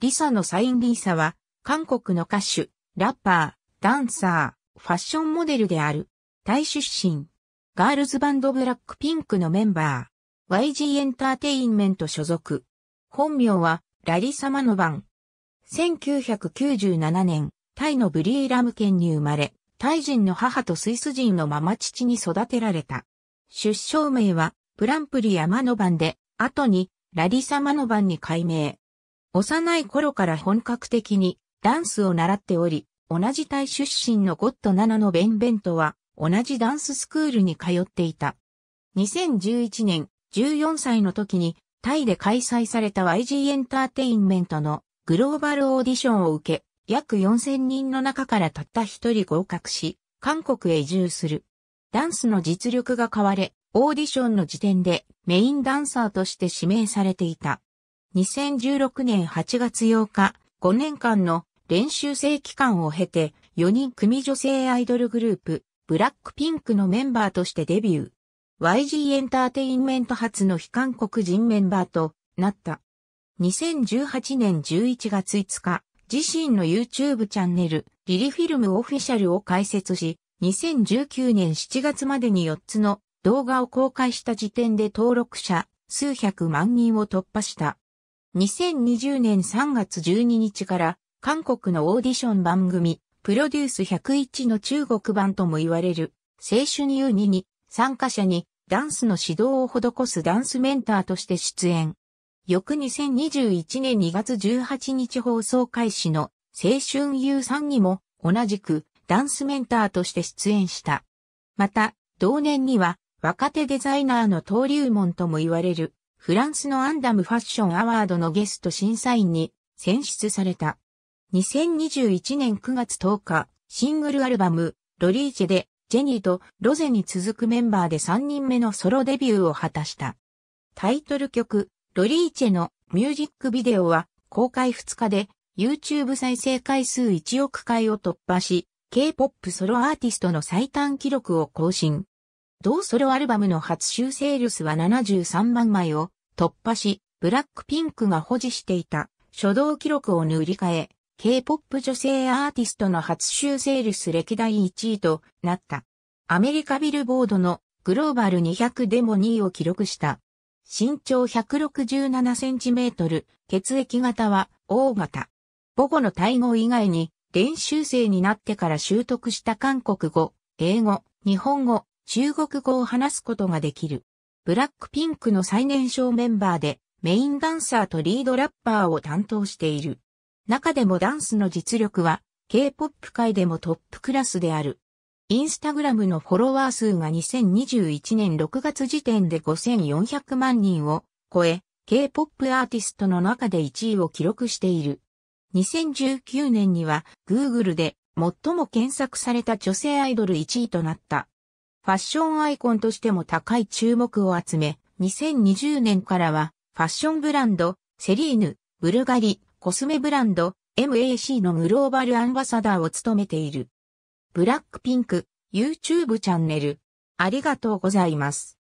リサのサインリーサは、韓国の歌手、ラッパー、ダンサー、ファッションモデルである。タイ出身。ガールズバンドブラックピンクのメンバー。YG エンターテインメント所属。本名は、ラリサマノバン。1997年、タイのブリーラム県に生まれ、タイ人の母とスイス人のママ父に育てられた。出生名は、プランプリヤマノバンで、後に、ラリサマノバンに改名。幼い頃から本格的にダンスを習っており、同じタイ出身のゴッド7のベンベントは同じダンススクールに通っていた。2011年14歳の時にタイで開催された YG エンターテインメントのグローバルオーディションを受け、約4000人の中からたった一人合格し、韓国へ移住する。ダンスの実力が変われ、オーディションの時点でメインダンサーとして指名されていた。2016年8月8日、5年間の練習生期間を経て、4人組女性アイドルグループ、ブラックピンクのメンバーとしてデビュー。YG エンターテインメント初の非韓国人メンバーとなった。2018年11月5日、自身の YouTube チャンネル、リリフィルムオフィシャルを開設し、2019年7月までに4つの動画を公開した時点で登録者数百万人を突破した。2020年3月12日から韓国のオーディション番組、プロデュース101の中国版とも言われる、青春 U2 に参加者にダンスの指導を施すダンスメンターとして出演。翌2021年2月18日放送開始の青春 U3 にも同じくダンスメンターとして出演した。また、同年には若手デザイナーの登竜門とも言われるフランスのアンダムファッションアワードのゲスト審査員に選出された。2021年9月10日、シングルアルバム、ロリーチェで、ジェニーとロゼに続くメンバーで3人目のソロデビューを果たした。タイトル曲、ロリーチェのミュージックビデオは公開2日で YouTube 再生回数1億回を突破し、K-POP ソロアーティストの最短記録を更新。同ソロアルバムの初週セールスは73万枚を突破し、ブラックピンクが保持していた初動記録を塗り替え、K-POP 女性アーティストの初週セールス歴代1位となった。アメリカビルボードのグローバル200でも2位を記録した。身長167センチメートル、血液型は O 型。母語のタイ語以外に練習生になってから習得した韓国語、英語、日本語、中国語を話すことができる。ブラックピンクの最年少メンバーでメインダンサーとリードラッパーを担当している。中でもダンスの実力は K-POP 界でもトップクラスである。インスタグラムのフォロワー数が2021年6月時点で5400万人を超え、K-POP アーティストの中で1位を記録している。2019年には Google で最も検索された女性アイドル1位となった。ファッションアイコンとしても高い注目を集め、2020年からは、ファッションブランド、セリーヌ、ブルガリ、コスメブランド、MAC のグローバルアンバサダーを務めている。ブラックピンク、YouTube チャンネル。ありがとうございます。